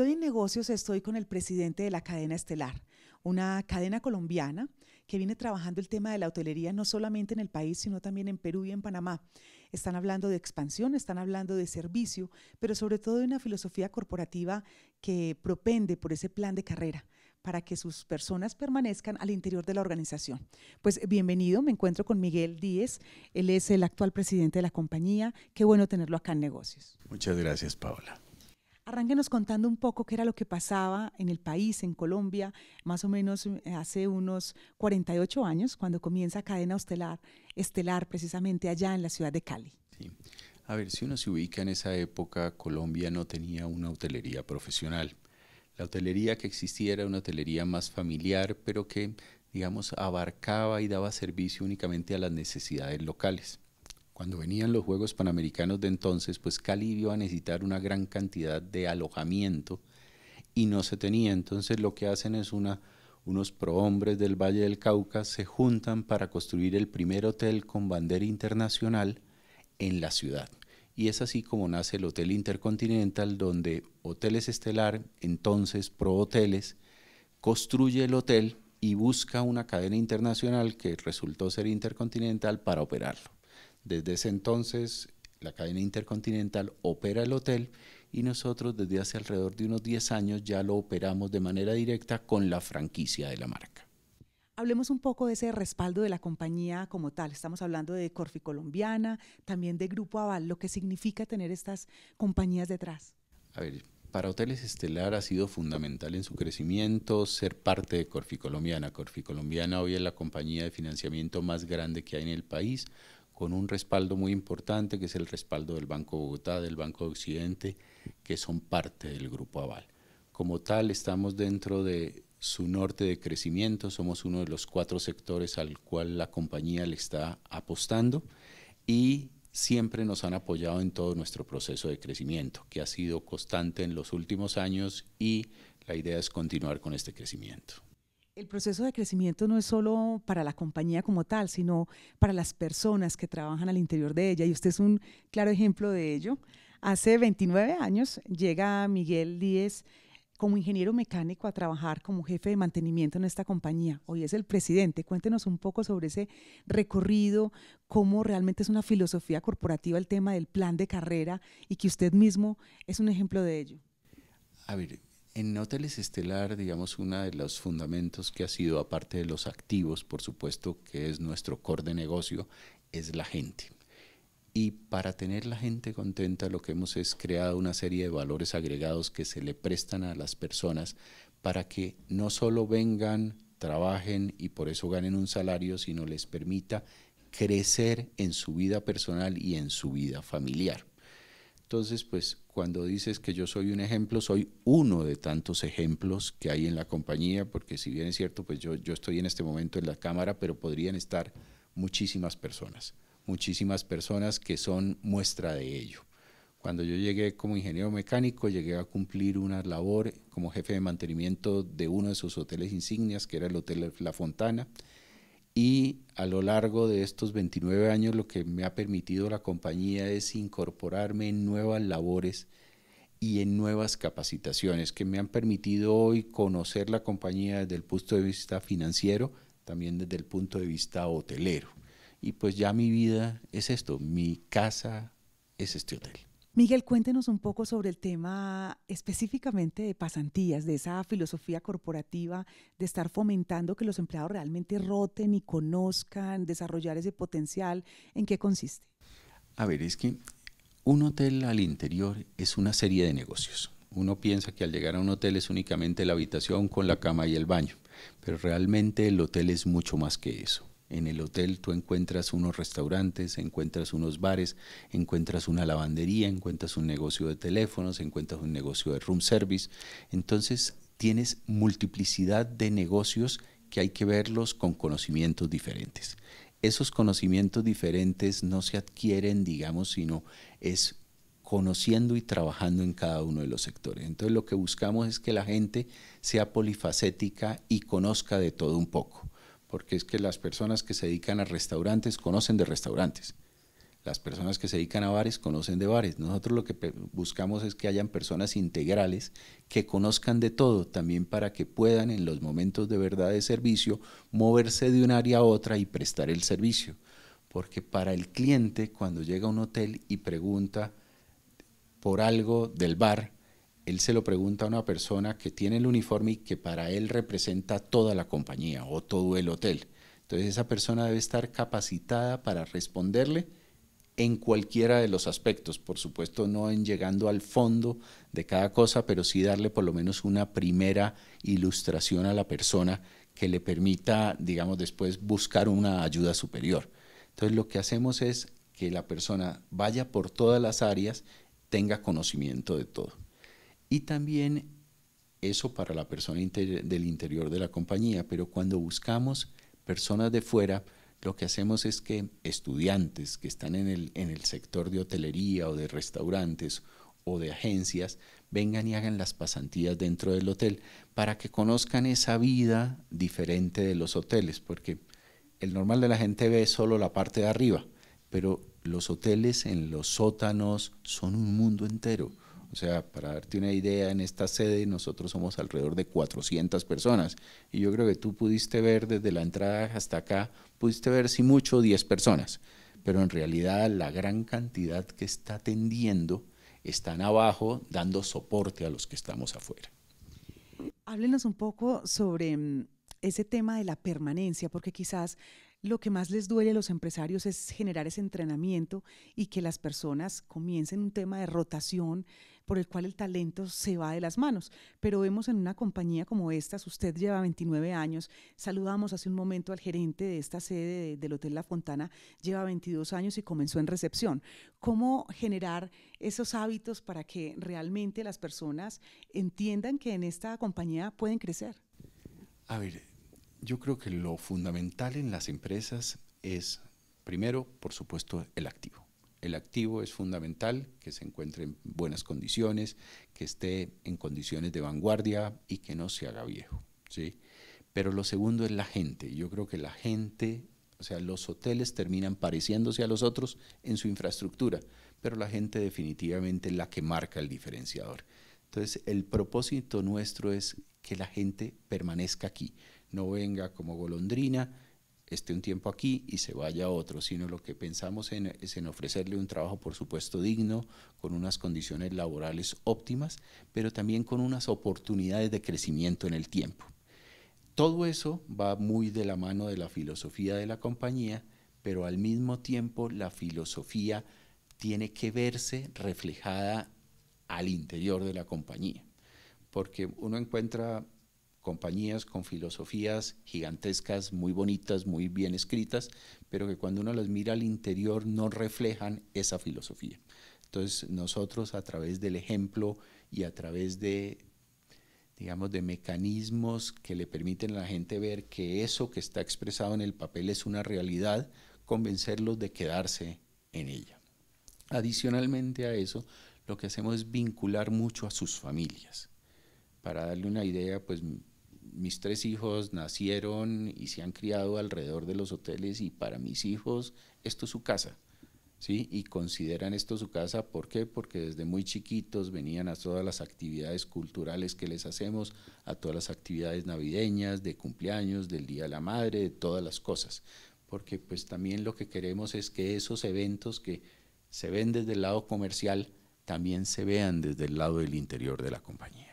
hoy en negocios estoy con el presidente de la cadena Estelar, una cadena colombiana que viene trabajando el tema de la hotelería no solamente en el país, sino también en Perú y en Panamá. Están hablando de expansión, están hablando de servicio, pero sobre todo de una filosofía corporativa que propende por ese plan de carrera para que sus personas permanezcan al interior de la organización. Pues bienvenido, me encuentro con Miguel Díez, él es el actual presidente de la compañía, qué bueno tenerlo acá en negocios. Muchas gracias, Paola. Arránquenos contando un poco qué era lo que pasaba en el país, en Colombia, más o menos eh, hace unos 48 años, cuando comienza Cadena Estelar, Estelar precisamente allá en la ciudad de Cali. A ver, si uno se ubica en esa época, Colombia no tenía una hotelería profesional. La hotelería que existía era una hotelería más familiar, pero que, digamos, abarcaba y daba servicio únicamente a las necesidades locales. Cuando venían los Juegos Panamericanos de entonces, pues Cali iba a necesitar una gran cantidad de alojamiento y no se tenía. Entonces lo que hacen es una, unos prohombres del Valle del Cauca se juntan para construir el primer hotel con bandera internacional en la ciudad. Y es así como nace el Hotel Intercontinental, donde Hoteles Estelar, entonces Pro Hoteles, construye el hotel y busca una cadena internacional que resultó ser Intercontinental para operarlo. Desde ese entonces, la cadena intercontinental opera el hotel y nosotros desde hace alrededor de unos 10 años ya lo operamos de manera directa con la franquicia de la marca. Hablemos un poco de ese respaldo de la compañía como tal. Estamos hablando de Corfi Colombiana, también de Grupo Aval, lo que significa tener estas compañías detrás. A ver, para Hoteles Estelar ha sido fundamental en su crecimiento ser parte de Corfi Colombiana. Corfi Colombiana hoy es la compañía de financiamiento más grande que hay en el país, con un respaldo muy importante, que es el respaldo del Banco Bogotá, del Banco de Occidente, que son parte del Grupo Aval. Como tal, estamos dentro de su norte de crecimiento, somos uno de los cuatro sectores al cual la compañía le está apostando y siempre nos han apoyado en todo nuestro proceso de crecimiento, que ha sido constante en los últimos años y la idea es continuar con este crecimiento el proceso de crecimiento no es solo para la compañía como tal, sino para las personas que trabajan al interior de ella. Y usted es un claro ejemplo de ello. Hace 29 años llega Miguel Díez como ingeniero mecánico a trabajar como jefe de mantenimiento en esta compañía. Hoy es el presidente. Cuéntenos un poco sobre ese recorrido, cómo realmente es una filosofía corporativa el tema del plan de carrera y que usted mismo es un ejemplo de ello. En Hoteles Estelar, digamos, uno de los fundamentos que ha sido, aparte de los activos, por supuesto, que es nuestro core de negocio, es la gente. Y para tener la gente contenta, lo que hemos es creado una serie de valores agregados que se le prestan a las personas para que no solo vengan, trabajen y por eso ganen un salario, sino les permita crecer en su vida personal y en su vida familiar. Entonces, pues cuando dices que yo soy un ejemplo, soy uno de tantos ejemplos que hay en la compañía, porque si bien es cierto, pues yo, yo estoy en este momento en la cámara, pero podrían estar muchísimas personas, muchísimas personas que son muestra de ello. Cuando yo llegué como ingeniero mecánico, llegué a cumplir una labor como jefe de mantenimiento de uno de sus hoteles insignias, que era el Hotel La Fontana y a lo largo de estos 29 años lo que me ha permitido la compañía es incorporarme en nuevas labores y en nuevas capacitaciones que me han permitido hoy conocer la compañía desde el punto de vista financiero, también desde el punto de vista hotelero. Y pues ya mi vida es esto, mi casa es este hotel. Miguel, cuéntenos un poco sobre el tema específicamente de pasantías, de esa filosofía corporativa, de estar fomentando que los empleados realmente roten y conozcan, desarrollar ese potencial. ¿En qué consiste? A ver, es que un hotel al interior es una serie de negocios. Uno piensa que al llegar a un hotel es únicamente la habitación con la cama y el baño, pero realmente el hotel es mucho más que eso en el hotel tú encuentras unos restaurantes, encuentras unos bares, encuentras una lavandería, encuentras un negocio de teléfonos, encuentras un negocio de room service. Entonces tienes multiplicidad de negocios que hay que verlos con conocimientos diferentes. Esos conocimientos diferentes no se adquieren, digamos, sino es conociendo y trabajando en cada uno de los sectores. Entonces lo que buscamos es que la gente sea polifacética y conozca de todo un poco porque es que las personas que se dedican a restaurantes conocen de restaurantes, las personas que se dedican a bares conocen de bares. Nosotros lo que buscamos es que hayan personas integrales que conozcan de todo, también para que puedan en los momentos de verdad de servicio moverse de un área a otra y prestar el servicio. Porque para el cliente cuando llega a un hotel y pregunta por algo del bar, él se lo pregunta a una persona que tiene el uniforme y que para él representa toda la compañía o todo el hotel. Entonces esa persona debe estar capacitada para responderle en cualquiera de los aspectos, por supuesto no en llegando al fondo de cada cosa, pero sí darle por lo menos una primera ilustración a la persona que le permita, digamos, después buscar una ayuda superior. Entonces lo que hacemos es que la persona vaya por todas las áreas, tenga conocimiento de todo y también eso para la persona del interior de la compañía, pero cuando buscamos personas de fuera, lo que hacemos es que estudiantes que están en el, en el sector de hotelería o de restaurantes o de agencias vengan y hagan las pasantías dentro del hotel para que conozcan esa vida diferente de los hoteles, porque el normal de la gente ve solo la parte de arriba, pero los hoteles en los sótanos son un mundo entero o sea, para darte una idea, en esta sede nosotros somos alrededor de 400 personas. Y yo creo que tú pudiste ver desde la entrada hasta acá, pudiste ver si mucho 10 personas. Pero en realidad la gran cantidad que está atendiendo están abajo dando soporte a los que estamos afuera. Háblenos un poco sobre mm, ese tema de la permanencia, porque quizás lo que más les duele a los empresarios es generar ese entrenamiento y que las personas comiencen un tema de rotación por el cual el talento se va de las manos. Pero vemos en una compañía como esta, usted lleva 29 años, saludamos hace un momento al gerente de esta sede del Hotel La Fontana, lleva 22 años y comenzó en recepción. ¿Cómo generar esos hábitos para que realmente las personas entiendan que en esta compañía pueden crecer? A ver, yo creo que lo fundamental en las empresas es, primero, por supuesto, el activo el activo es fundamental, que se encuentre en buenas condiciones, que esté en condiciones de vanguardia y que no se haga viejo. ¿sí? Pero lo segundo es la gente. Yo creo que la gente, o sea, los hoteles terminan pareciéndose a los otros en su infraestructura, pero la gente definitivamente es la que marca el diferenciador. Entonces, el propósito nuestro es que la gente permanezca aquí, no venga como golondrina, esté un tiempo aquí y se vaya a otro, sino lo que pensamos es en ofrecerle un trabajo, por supuesto, digno, con unas condiciones laborales óptimas, pero también con unas oportunidades de crecimiento en el tiempo. Todo eso va muy de la mano de la filosofía de la compañía, pero al mismo tiempo la filosofía tiene que verse reflejada al interior de la compañía, porque uno encuentra compañías con filosofías gigantescas, muy bonitas, muy bien escritas, pero que cuando uno las mira al interior no reflejan esa filosofía. Entonces nosotros a través del ejemplo y a través de, digamos, de mecanismos que le permiten a la gente ver que eso que está expresado en el papel es una realidad, convencerlos de quedarse en ella. Adicionalmente a eso, lo que hacemos es vincular mucho a sus familias. Para darle una idea, pues mis tres hijos nacieron y se han criado alrededor de los hoteles y para mis hijos esto es su casa. ¿Sí? Y consideran esto su casa, ¿por qué? Porque desde muy chiquitos venían a todas las actividades culturales que les hacemos, a todas las actividades navideñas, de cumpleaños, del Día de la Madre, de todas las cosas. Porque pues también lo que queremos es que esos eventos que se ven desde el lado comercial, también se vean desde el lado del interior de la compañía.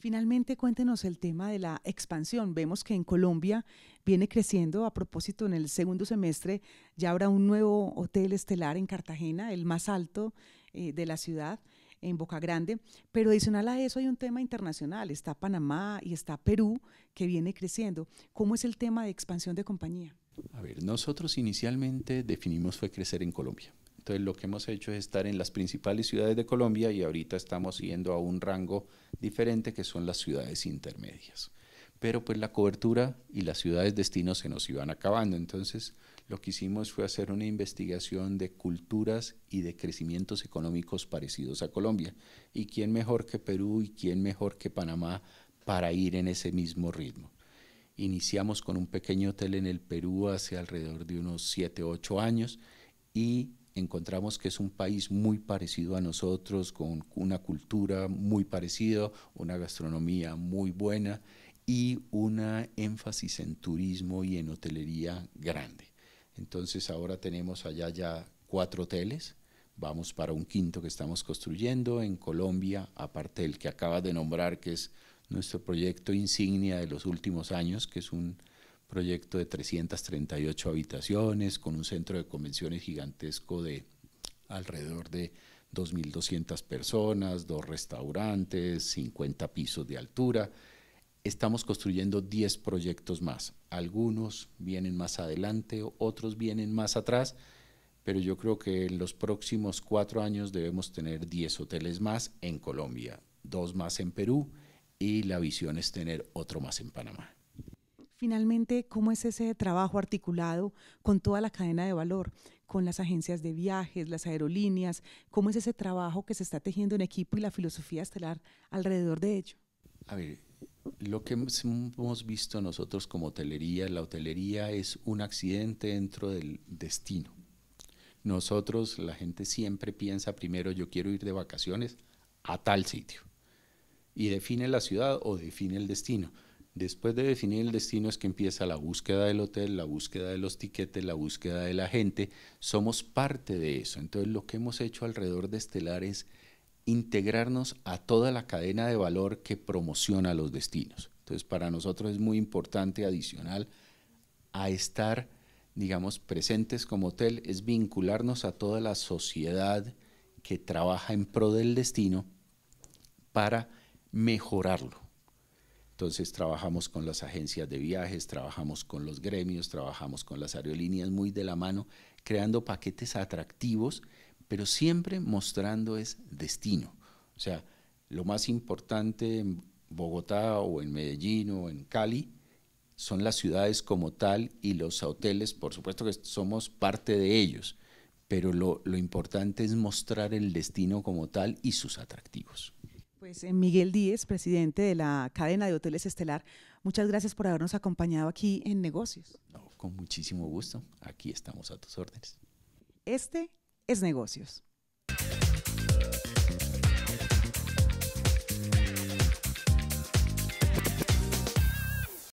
Finalmente, cuéntenos el tema de la expansión. Vemos que en Colombia viene creciendo. A propósito, en el segundo semestre ya habrá un nuevo hotel estelar en Cartagena, el más alto eh, de la ciudad, en Boca Grande. Pero adicional a eso hay un tema internacional. Está Panamá y está Perú que viene creciendo. ¿Cómo es el tema de expansión de compañía? A ver, nosotros inicialmente definimos fue crecer en Colombia. Entonces lo que hemos hecho es estar en las principales ciudades de Colombia y ahorita estamos yendo a un rango diferente que son las ciudades intermedias. Pero pues la cobertura y las ciudades destinos se nos iban acabando. Entonces lo que hicimos fue hacer una investigación de culturas y de crecimientos económicos parecidos a Colombia. ¿Y quién mejor que Perú y quién mejor que Panamá para ir en ese mismo ritmo? Iniciamos con un pequeño hotel en el Perú hace alrededor de unos 7, 8 años y encontramos que es un país muy parecido a nosotros, con una cultura muy parecida, una gastronomía muy buena y una énfasis en turismo y en hotelería grande. Entonces ahora tenemos allá ya cuatro hoteles, vamos para un quinto que estamos construyendo en Colombia, aparte del que acaba de nombrar, que es nuestro proyecto insignia de los últimos años, que es un proyecto de 338 habitaciones, con un centro de convenciones gigantesco de alrededor de 2.200 personas, dos restaurantes, 50 pisos de altura. Estamos construyendo 10 proyectos más. Algunos vienen más adelante, otros vienen más atrás, pero yo creo que en los próximos cuatro años debemos tener 10 hoteles más en Colombia, dos más en Perú y la visión es tener otro más en Panamá finalmente cómo es ese trabajo articulado con toda la cadena de valor, con las agencias de viajes, las aerolíneas, cómo es ese trabajo que se está tejiendo en equipo y la filosofía estelar alrededor de ello. A ver, lo que hemos visto nosotros como hotelería, la hotelería es un accidente dentro del destino. Nosotros, la gente siempre piensa primero, yo quiero ir de vacaciones a tal sitio. Y define la ciudad o define el destino. Después de definir el destino es que empieza la búsqueda del hotel, la búsqueda de los tiquetes, la búsqueda de la gente. Somos parte de eso. Entonces lo que hemos hecho alrededor de Estelar es integrarnos a toda la cadena de valor que promociona los destinos. Entonces para nosotros es muy importante adicional a estar, digamos, presentes como hotel, es vincularnos a toda la sociedad que trabaja en pro del destino para mejorarlo entonces trabajamos con las agencias de viajes, trabajamos con los gremios, trabajamos con las aerolíneas muy de la mano, creando paquetes atractivos, pero siempre mostrando es destino. O sea, lo más importante en Bogotá o en Medellín o en Cali son las ciudades como tal y los hoteles, por supuesto que somos parte de ellos, pero lo, lo importante es mostrar el destino como tal y sus atractivos. Pues eh, Miguel Díez, presidente de la cadena de hoteles Estelar, muchas gracias por habernos acompañado aquí en negocios. con muchísimo gusto, aquí estamos a tus órdenes. Este es negocios.